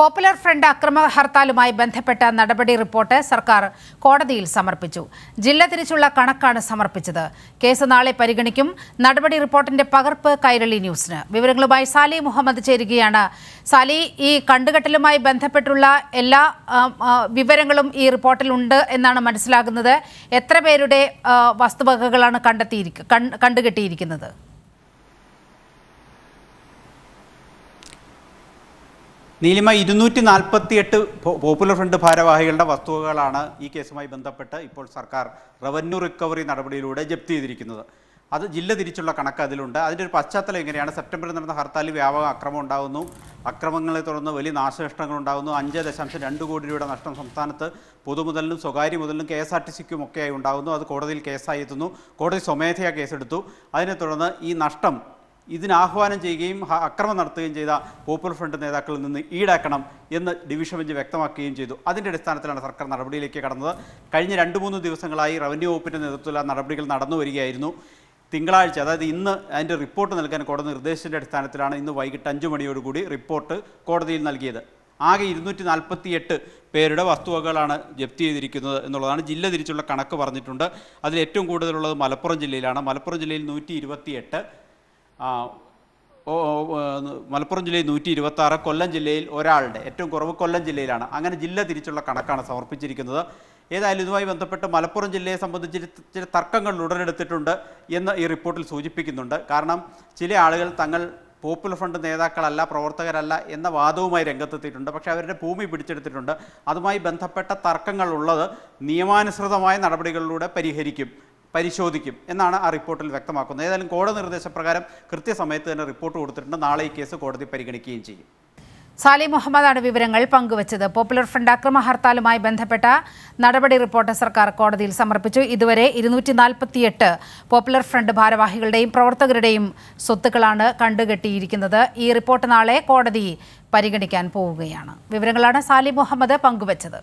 popular front അക്രമ ഹർത്താലുമായി ബന്ധപ്പെട്ട നടപടി റിപ്പോർട്ട് സർക്കാർ കോടതിയിൽ സമർപ്പിച്ചു ജില്ല തിരിച്ചുള്ള കണക്കാണ് സമർപ്പിച്ചത് കേസ് നാളെ പരിഗണിക്കും നടപടി റിപ്പോർട്ടിന്റെ പകർപ്പ് കൈരളി ന്യൂസിന് വിവരങ്ങളുമായി സാലി മുഹമ്മദ് ചേരുകയാണ് സാലി ഈ കണ്ടുകെട്ടലുമായി ബന്ധപ്പെട്ടുള്ള എല്ലാ വിവരങ്ങളും ഈ റിപ്പോർട്ടിലുണ്ട് എന്നാണ് മനസ്സിലാകുന്നത് എത്ര പേരുടെ വസ്തുവകകളാണ് കണ്ടെത്തിയിരിക്കുന്നത് കണ്ടുകെട്ടിയിരിക്കുന്നത് നീലിമ ഇരുന്നൂറ്റി എട്ട് പോപ്പുലർ ഫ്രണ്ട് ഭാരവാഹികളുടെ വസ്തുവകളാണ് ഈ കേസുമായി ബന്ധപ്പെട്ട് ഇപ്പോൾ സർക്കാർ റവന്യൂ റിക്കവറി നടപടിയിലൂടെ ജപ്തി ചെയ്തിരിക്കുന്നത് അത് ജില്ല തിരിച്ചുള്ള കണക്ക് അതിലുണ്ട് അതിൻ്റെ ഒരു പശ്ചാത്തലം എങ്ങനെയാണ് സെപ്റ്റംബറിൽ നടന്ന ഹർത്താലിൽ വ്യാപക അക്രമം ഉണ്ടാകുന്നു അക്രമങ്ങളെ തുടർന്ന് വലിയ നാശനഷ്ടങ്ങൾ ഉണ്ടാകുന്നു അഞ്ച് ദശാംശം രണ്ട് കോടി രൂപയുടെ നഷ്ടം സംസ്ഥാനത്ത് പൊതുമുതലിനും സ്വകാര്യ മുതലിനും കെ എസ് ആർ ടി സിക്കും ഒക്കെയായി ഉണ്ടാകുന്നു അത് കോടതിയിൽ കേസായി എത്തുന്നു കോടതി സ്വമേധയാ കേസെടുത്തു അതിനെ തുടർന്ന് ഈ നഷ്ടം ഇതിന് ആഹ്വാനം ചെയ്യുകയും അക്രമം നടത്തുകയും ചെയ്ത പോപ്പുലർ ഫ്രണ്ട് നേതാക്കളിൽ നിന്ന് ഈടാക്കണം എന്ന് ഡിവിഷൻ ബെഞ്ച് വ്യക്തമാക്കുകയും ചെയ്തു അതിൻ്റെ അടിസ്ഥാനത്തിലാണ് സർക്കാർ നടപടിയിലേക്ക് കടന്നത് കഴിഞ്ഞ രണ്ട് മൂന്ന് ദിവസങ്ങളായി റവന്യൂ വകുപ്പിൻ്റെ നേതൃത്വത്തിലുള്ള നടപടികൾ നടന്നു വരികയായിരുന്നു തിങ്കളാഴ്ച അതായത് ഇന്ന് അതിൻ്റെ റിപ്പോർട്ട് നൽകാൻ കോടതി നിർദ്ദേശത്തിൻ്റെ അടിസ്ഥാനത്തിലാണ് ഇന്ന് വൈകിട്ട് അഞ്ച് മണിയോടുകൂടി റിപ്പോർട്ട് കോടതിയിൽ നൽകിയത് ആകെ ഇരുന്നൂറ്റി നാൽപ്പത്തിയെട്ട് പേരുടെ വസ്തുവകകളാണ് ജപ്തി ചെയ്തിരിക്കുന്നത് എന്നുള്ളതാണ് ജില്ല തിരിച്ചുള്ള കണക്ക് പറഞ്ഞിട്ടുണ്ട് അതിൽ ഏറ്റവും കൂടുതലുള്ളത് മലപ്പുറം ജില്ലയിലാണ് മലപ്പുറം ജില്ലയിൽ നൂറ്റി മലപ്പുറം ജില്ലയിൽ നൂറ്റി ഇരുപത്തി കൊല്ലം ജില്ലയിൽ ഒരാളുടെ ഏറ്റവും കുറവ് കൊല്ലം ജില്ലയിലാണ് അങ്ങനെ ജില്ല തിരിച്ചുള്ള കണക്കാണ് സമർപ്പിച്ചിരിക്കുന്നത് ഏതായാലും ഇതുമായി ബന്ധപ്പെട്ട് മലപ്പുറം ജില്ലയെ സംബന്ധിച്ച് ചില തർക്കങ്ങൾ ഉടലെടുത്തിട്ടുണ്ട് എന്ന് ഈ റിപ്പോർട്ടിൽ സൂചിപ്പിക്കുന്നുണ്ട് കാരണം ചില ആളുകൾ തങ്ങൾ പോപ്പുലർ ഫ്രണ്ട് നേതാക്കളല്ല പ്രവർത്തകരല്ല എന്ന വാദവുമായി രംഗത്തെത്തിയിട്ടുണ്ട് പക്ഷേ അവരുടെ ഭൂമി പിടിച്ചെടുത്തിട്ടുണ്ട് അതുമായി ബന്ധപ്പെട്ട തർക്കങ്ങളുള്ളത് നിയമാനുസൃതമായ നടപടികളിലൂടെ പരിഹരിക്കും പരിശോധിക്കും എന്നാണ് ആ റിപ്പോർട്ടിൽ വ്യക്തമാക്കുന്നത് ഏതായാലും കോടതി നിർദ്ദേശപ്രകാരം കൃത്യസമയത്ത് തന്നെ റിപ്പോർട്ട് കൊടുത്തിട്ടുണ്ട് നാളെ ഈ കേസ് കോടതി പരിഗണിക്കുകയും ചെയ്യും സാലി മുഹമ്മദാണ് വിവരങ്ങൾ പങ്കുവച്ചത് പോപ്പുലർ ഫ്രണ്ട് അക്രമ ഹർത്താലുമായി ബന്ധപ്പെട്ട നടപടി റിപ്പോർട്ട് സർക്കാർ കോടതിയിൽ സമർപ്പിച്ചു ഇതുവരെ ഇരുന്നൂറ്റി നാൽപ്പത്തിയെട്ട് പോപ്പുലർ ഫ്രണ്ട് ഭാരവാഹികളുടെയും പ്രവർത്തകരുടെയും സ്വത്തുക്കളാണ് കണ്ടുകെട്ടിയിരിക്കുന്നത് ഈ റിപ്പോർട്ട് നാളെ കോടതി പരിഗണിക്കാൻ പോവുകയാണ് വിവരങ്ങളാണ് സാലി മുഹമ്മദ് പങ്കുവച്ചത്